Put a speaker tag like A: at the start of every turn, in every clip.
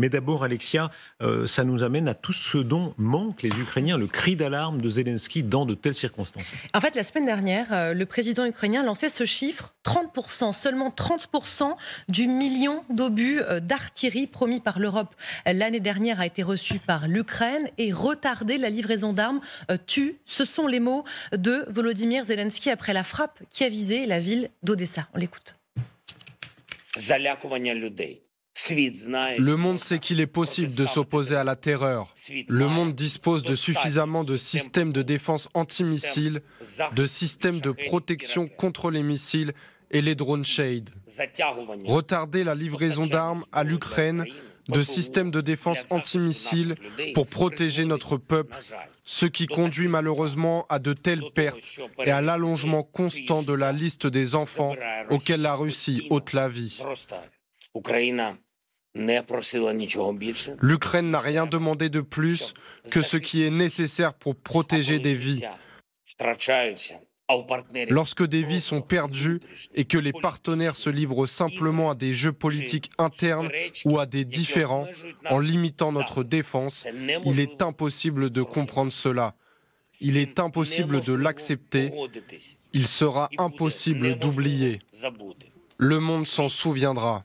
A: Mais d'abord, Alexia, euh, ça nous amène à tout ce dont manquent les Ukrainiens, le cri d'alarme de Zelensky dans de telles circonstances.
B: En fait, la semaine dernière, euh, le président ukrainien lançait ce chiffre 30%, seulement 30% du million d'obus euh, d'artillerie promis par l'Europe l'année dernière a été reçu par l'Ukraine et retardé, la livraison d'armes tue. Ce sont les mots de Volodymyr Zelensky après la frappe qui a visé la ville d'Odessa. On l'écoute.
C: Le
D: monde sait qu'il est possible de s'opposer à la terreur. Le monde dispose de suffisamment de systèmes de défense antimissiles, de systèmes de protection contre les missiles et les drones Shade. Retarder la livraison d'armes à l'Ukraine, de systèmes de défense antimissiles pour protéger notre peuple, ce qui conduit malheureusement à de telles pertes et à l'allongement constant de la liste des enfants auxquels la Russie ôte la vie.
A: L'Ukraine
D: n'a rien demandé de plus que ce qui est nécessaire pour protéger des vies. Lorsque des vies sont perdues et que les partenaires se livrent simplement à des jeux politiques internes ou à des différends en limitant notre défense, il est impossible de comprendre cela. Il est impossible de l'accepter. Il sera impossible d'oublier. Le monde s'en souviendra.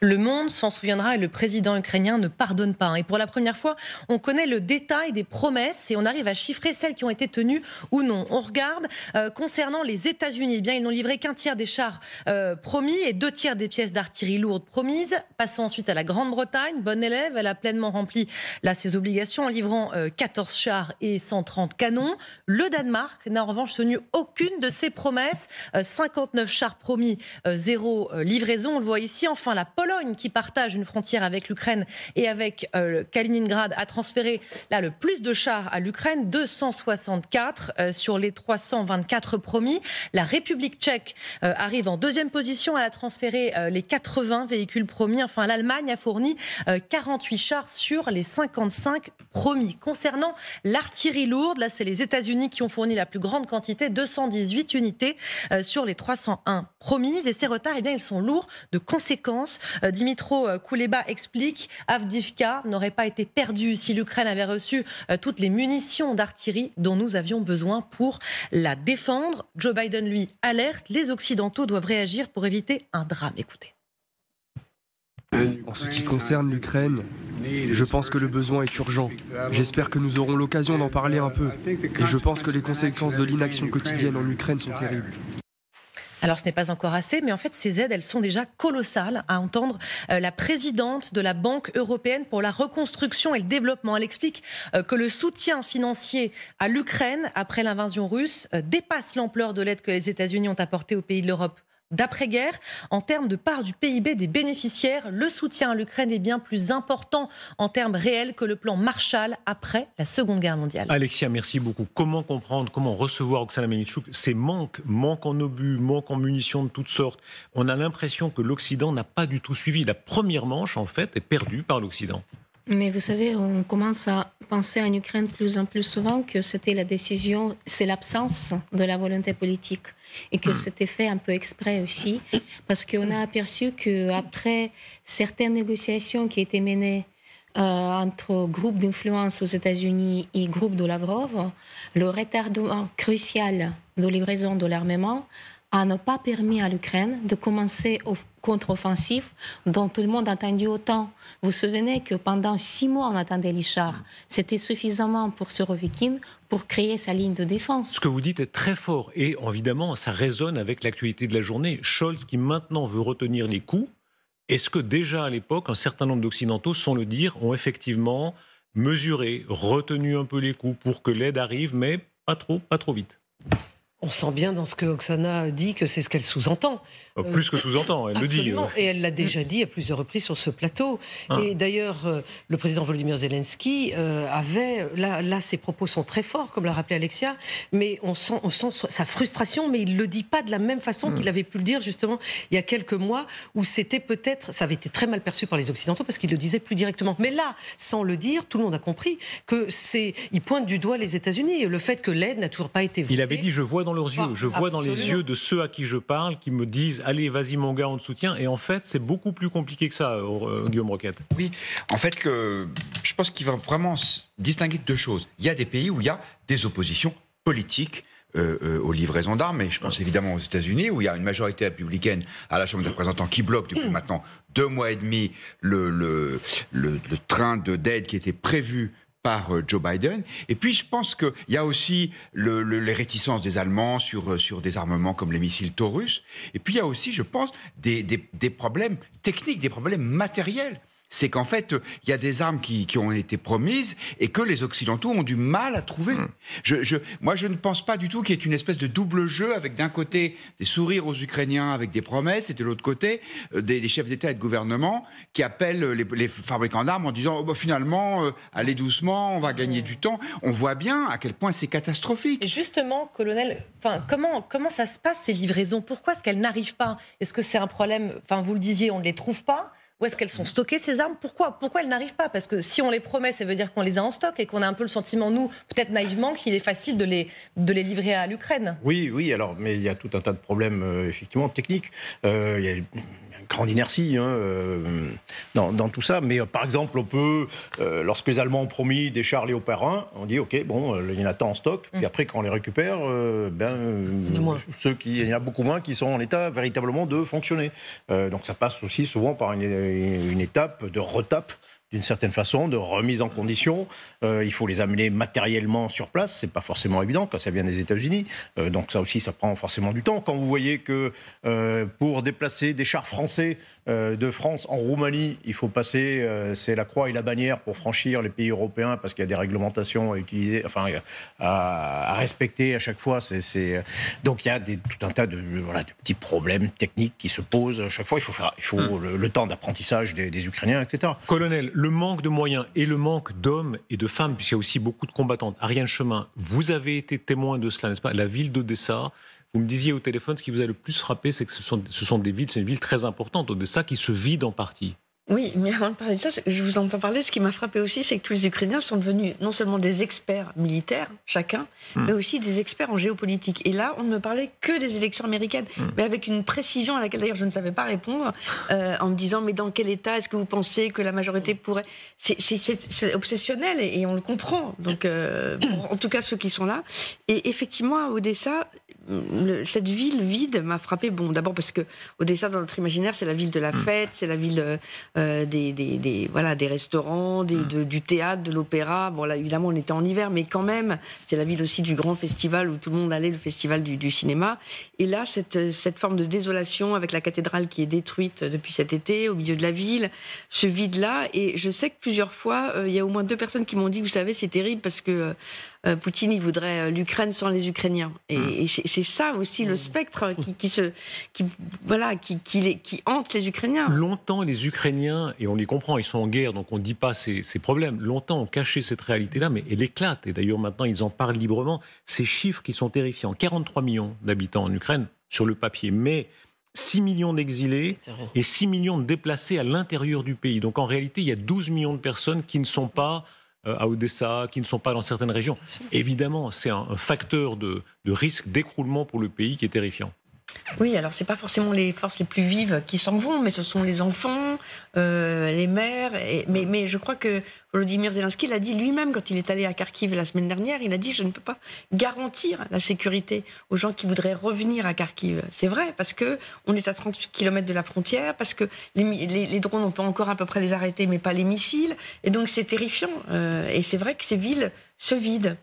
D: Le
B: monde s'en souviendra et le président ukrainien ne pardonne pas. Hein. Et pour la première fois, on connaît le détail des promesses et on arrive à chiffrer celles qui ont été tenues ou non. On regarde euh, concernant les États-Unis. Eh bien, ils n'ont livré qu'un tiers des chars euh, promis et deux tiers des pièces d'artillerie lourde promises. Passons ensuite à la Grande-Bretagne. Bonne élève, elle a pleinement rempli là ses obligations en livrant 14 euh, chars et 130 canons. Le Danemark n'a en revanche tenu aucune de ses promesses. 59 chars promis, zéro livraison. On le voit ici. Enfin, la Pologne Pologne, qui partage une frontière avec l'Ukraine et avec euh, Kaliningrad, a transféré là le plus de chars à l'Ukraine, 264 euh, sur les 324 promis. La République tchèque euh, arrive en deuxième position. Elle a transféré les 80 véhicules promis. Enfin, l'Allemagne a fourni 48 chars sur les 55 promis. Concernant l'artillerie lourde, là, c'est les États-Unis qui ont fourni la plus grande quantité, 218 unités sur les 301 promises. Et ces retards, eh bien, ils sont lourds de conséquences euh, Dimitro euh, Kouleba explique Avdivka n'aurait pas été perdue si l'Ukraine avait reçu euh, toutes les munitions d'artillerie dont nous avions besoin pour la défendre. Joe Biden, lui, alerte les Occidentaux doivent réagir pour éviter un drame. Écoutez.
D: En ce qui concerne l'Ukraine, je pense que le besoin est urgent. J'espère que nous aurons l'occasion d'en parler un peu. Et je pense que les conséquences de l'inaction quotidienne en Ukraine sont terribles.
B: Alors ce n'est pas encore assez, mais en fait ces aides, elles sont déjà colossales à entendre euh, la présidente de la Banque européenne pour la reconstruction et le développement. Elle explique euh, que le soutien financier à l'Ukraine après l'invasion russe euh, dépasse l'ampleur de l'aide que les États-Unis ont apportée aux pays de l'Europe d'après-guerre. En termes de part du PIB des bénéficiaires, le soutien à l'Ukraine est bien plus important en termes réels que le plan Marshall après la Seconde Guerre mondiale.
A: Alexia, merci beaucoup. Comment comprendre, comment recevoir Oksana Menichuk Ces manques, manque en obus, manque en munitions de toutes sortes. On a l'impression que l'Occident n'a pas du tout suivi. La première manche, en fait, est perdue par l'Occident.
C: Mais vous savez, on commence à penser en Ukraine plus en plus souvent que c'était la décision, c'est l'absence de la volonté politique et que mm. c'était fait un peu exprès aussi, parce qu'on a aperçu qu'après certaines négociations qui étaient menées euh, entre groupes d'influence aux États-Unis et groupes de Lavrov, le retardement crucial de livraison de l'armement a ne pas permis à l'Ukraine de commencer au contre-offensive dont tout le monde attendait autant. Vous vous souvenez que pendant six mois, on attendait les C'était suffisamment pour se Surovikin pour créer sa ligne de défense. Ce que
A: vous dites est très fort et évidemment, ça résonne avec l'actualité de la journée. Scholz qui maintenant veut retenir les coups. Est-ce que déjà à l'époque, un certain nombre d'Occidentaux, sans le dire, ont effectivement mesuré, retenu un peu les coups pour que l'aide arrive, mais pas trop, pas trop vite
B: on sent bien dans ce que Oksana dit que c'est ce qu'elle sous-entend. Oh, plus que euh, sous-entend, elle le dit. Euh. Et elle l'a déjà dit à plusieurs reprises sur ce plateau. Ah. Et d'ailleurs, euh, le président Volodymyr Zelensky avait, là, là, ses propos sont très forts, comme l'a rappelé Alexia, mais on sent, sa frustration, mais il ne le dit pas de la même façon qu'il hmm. avait pu le dire justement il y a quelques mois, où c'était peut-être, ça avait été très mal perçu par les Occidentaux parce qu'il le disait plus directement. Mais là, sans le dire, tout le monde a compris que c'est, il pointe du doigt les États-Unis, le fait que l'aide n'a toujours pas été votée. Il
A: avait dit, je vois leurs yeux, je vois dans les yeux de ceux à qui je parle qui me disent allez, vas-y mon gars, on te soutient. Et en fait, c'est beaucoup plus compliqué que ça, euh, euh, Guillaume Roquette. Oui, en fait, je pense qu'il va vraiment distinguer deux choses.
D: Il y a des pays où il y a des oppositions politiques. Euh, aux livraisons d'armes, et je pense évidemment aux États-Unis, où il y a une majorité républicaine à la Chambre des représentants qui bloque depuis mm. maintenant deux mois et demi le, le, le, le train d'aide qui était prévu par euh, Joe Biden. Et puis, je pense qu'il y a aussi les réticences des Allemands sur, euh, sur des armements comme les missiles Taurus. Et puis, il y a aussi, je pense, des, des problèmes techniques, des problèmes matériels c'est qu'en fait, euh, il y a des armes qui, ont été promises et que les Occidentaux ont du mal à trouver. Hmm. moi, je ne pense pas du tout qu'il y ait une espèce de double jeu avec d'un côté des sourires aux Ukrainiens avec des promesses et de l'autre côté euh, des, chefs d'État et de gouvernement qui appellent euh, les, fabricants d'armes en disant oh, bah, finalement, allez doucement, on va gagner du temps. On voit bien à quel point c'est catastrophique. justement, colonel, comment, ça se passe
B: ces livraisons Pourquoi est-ce qu'elles n'arrivent pas Est-ce que c'est un problème, vous le disiez, on ne les trouve pas où est-ce qu'elles sont stockées ces armes Pourquoi Pourquoi elles n'arrivent pas Parce que si on les promet, ça veut dire qu'on les a en stock et qu'on a un peu le sentiment, nous, peut-être naïvement, qu'il est facile de les, de les livrer à l'Ukraine.
A: Oui, oui. Alors, mais il y a tout un tas de problèmes euh, effectivement techniques. Euh, il y a grande inertie hein, euh, dans, tout ça. Mais euh, par exemple, on peut, euh, lorsque les Allemands ont promis des chars Léopard 1, on dit OK, bon, il y en a tant en stock. Mm. Puis après, quand on les récupère, ben, ceux qui, il y en a beaucoup moins qui sont en état véritablement de fonctionner. donc ça passe aussi souvent par une étape de retape d'une certaine façon, de remise en condition. Euh, il faut les amener matériellement sur place. C'est pas forcément évident quand ça vient des États-Unis. Euh, donc ça aussi, ça prend forcément du temps. Quand vous voyez que euh, pour déplacer des chars français de France en Roumanie, il faut passer, c'est la croix et la bannière pour franchir les pays européens parce qu'il y a des réglementations à utiliser, enfin à, respecter à chaque fois. C'est, Donc il y a des, tout un tas de, petits problèmes techniques qui se posent à chaque fois. Il faut faire, il faut hmm. le, temps d'apprentissage des, des Ukrainiens, etc. Colonel, le manque de moyens et le manque d'hommes et de femmes, puisqu'il y a aussi beaucoup de combattantes, Ariane Chemin, vous avez été témoin de cela, n'est-ce pas La ville d'Odessa, vous me disiez au téléphone, ce qui vous a le plus frappé, c'est que ce sont, des villes, c'est une ville très importante, Odessa, qui se vide en partie.
C: Oui, mais avant de parler de ça, je vous entends parler. Ce qui m'a frappé aussi, c'est que tous les Ukrainiens sont devenus non seulement des experts militaires, chacun, hmm. mais aussi des experts en géopolitique. Et là, on ne me parlait que des élections américaines, hmm. mais avec une précision à laquelle d'ailleurs je ne savais pas répondre, euh, en me disant mais dans quel état est-ce que vous pensez que la majorité pourrait C'est obsessionnel et, on le comprend. Donc, euh, en tout cas, ceux qui sont là. Et effectivement, à Odessa, cette ville vide m'a frappé. Bon, d'abord parce que Odessa, dans notre imaginaire, c'est la ville de la hmm. fête, c'est la ville euh, euh, des, voilà, des restaurants, des, mm. du théâtre, de l'opéra. Bon, là, évidemment, on était en hiver, mais quand même, c'est la ville aussi du grand festival où tout le monde allait, le festival du, cinéma. Et là, cette, cette, forme de désolation avec la cathédrale qui est détruite depuis cet été, au milieu de la ville, ce vide-là. Et je sais que plusieurs fois, euh, il y a au moins deux personnes qui m'ont dit, vous savez, c'est terrible parce que euh, euh, Poutine, il voudrait euh, l'Ukraine sans les Ukrainiens. Et, hmm. c'est ça aussi le hmm. spectre euh, qui, se, voilà, qui, qui, hante les Ukrainiens. Longtemps, les Ukrainiens,
A: et on les comprend, ils sont en guerre, donc on ne dit pas ces, ces, problèmes, longtemps ont caché cette réalité-là, mais elle éclate. Et d'ailleurs, maintenant, ils en parlent librement. Ces chiffres qui sont terrifiants 43 millions d'habitants en Ukraine sur le papier, mais 6 millions d'exilés et 6 millions de déplacés à l'intérieur du pays. Donc en réalité, il y a 12 millions de personnes qui ne sont pas euh, à Odessa, qui ne sont pas dans certaines régions. Évidemment, c'est un, facteur de, risque d'écroulement pour le pays qui est terrifiant.
C: Oui, alors ce n'est pas forcément les forces les plus vives qui s'en vont, mais ce sont les enfants, euh, les mères. mais, je crois que Volodymyr Zelensky l'a dit lui-même quand il est allé à Kharkiv la semaine dernière. Il a dit je ne peux pas garantir la sécurité aux gens qui voudraient revenir à Kharkiv. C'est vrai parce que on est à 30 km de la frontière, parce que les, drones on peut encore à peu près les arrêter, mais pas les missiles. Et donc c'est terrifiant. Euh, et c'est vrai que ces villes se
B: vident.